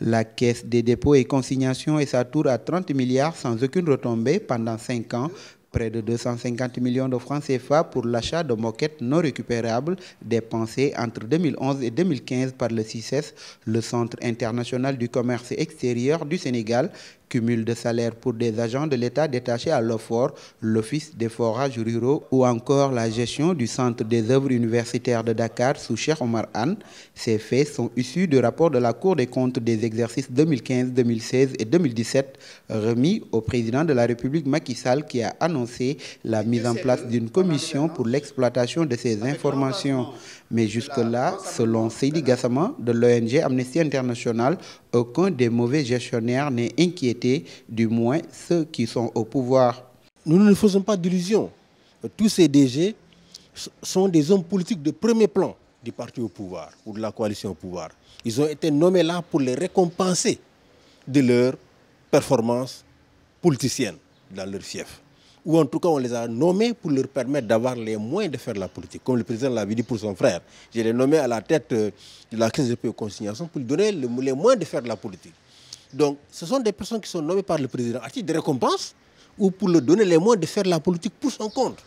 La Caisse des dépôts et consignations est sa tour à 30 milliards sans aucune retombée pendant 5 ans. Près de 250 millions de francs CFA pour l'achat de moquettes non récupérables dépensées entre 2011 et 2015 par le CICES, le Centre international du commerce extérieur du Sénégal, cumul de salaire pour des agents de l'État détachés à l'OFOR, l'Office des forages ruraux ou encore la gestion du Centre des œuvres universitaires de Dakar sous Cheikh Omar Ces faits sont issus du rapport de la Cour des comptes des exercices 2015, 2016 et 2017 remis au président de la République Macky Sall qui a annoncé la mise en place d'une commission pour l'exploitation de ces informations. Mais jusque-là, selon Sidi Gassama de l'ONG Amnesty International, aucun des mauvais gestionnaires n'est inquiété du moins ceux qui sont au pouvoir. Nous ne faisons pas d'illusions. Tous ces DG sont des hommes politiques de premier plan du parti au pouvoir ou de la coalition au pouvoir. Ils ont été nommés là pour les récompenser de leur performance politicienne dans leur fief. Ou en tout cas, on les a nommés pour leur permettre d'avoir les moyens de faire la politique. Comme le président l'avait dit pour son frère, je les nommé à la tête euh, de la crise de consignation pour lui donner les moyens de faire la politique. Donc, ce sont des personnes qui sont nommées par le président à titre de récompense ou pour le donner les moyens de faire la politique pour son compte.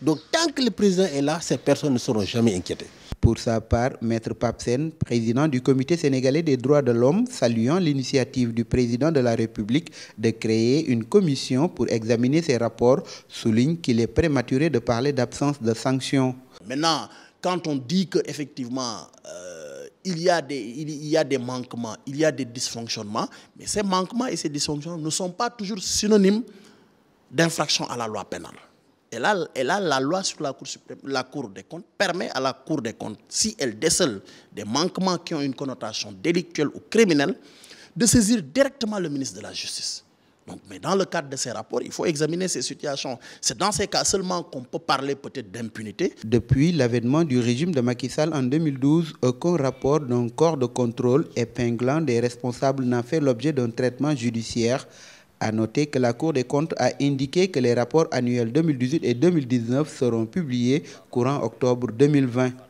Donc, tant que le président est là, ces personnes ne seront jamais inquiétées. Pour sa part, Maître Papsen, président du Comité sénégalais des droits de l'homme, saluant l'initiative du président de la République de créer une commission pour examiner ces rapports, souligne qu'il est prématuré de parler d'absence de sanctions. Maintenant, quand on dit qu'effectivement, euh, il y, a des, manquements, il y a des dysfonctionnements, mais ces manquements et ces dysfonctionnements ne sont pas toujours synonymes d'infraction à la loi pénale. Et là, la loi sur la cour, suprême, la cour des comptes permet à la Cour des comptes, si elle décèle des manquements qui ont une connotation délictuelle ou criminelle, de saisir directement le ministre de la Justice mais dans le cadre de ces rapports, il faut examiner ces situations. C'est dans ces cas seulement qu'on peut parler peut-être d'impunité. Depuis l'avènement du régime de Macky Sall en 2012, aucun rapport d'un corps de contrôle épinglant des responsables n'a fait l'objet d'un traitement judiciaire. A noter que la Cour des comptes a indiqué que les rapports annuels 2018 et 2019 seront publiés courant octobre 2020.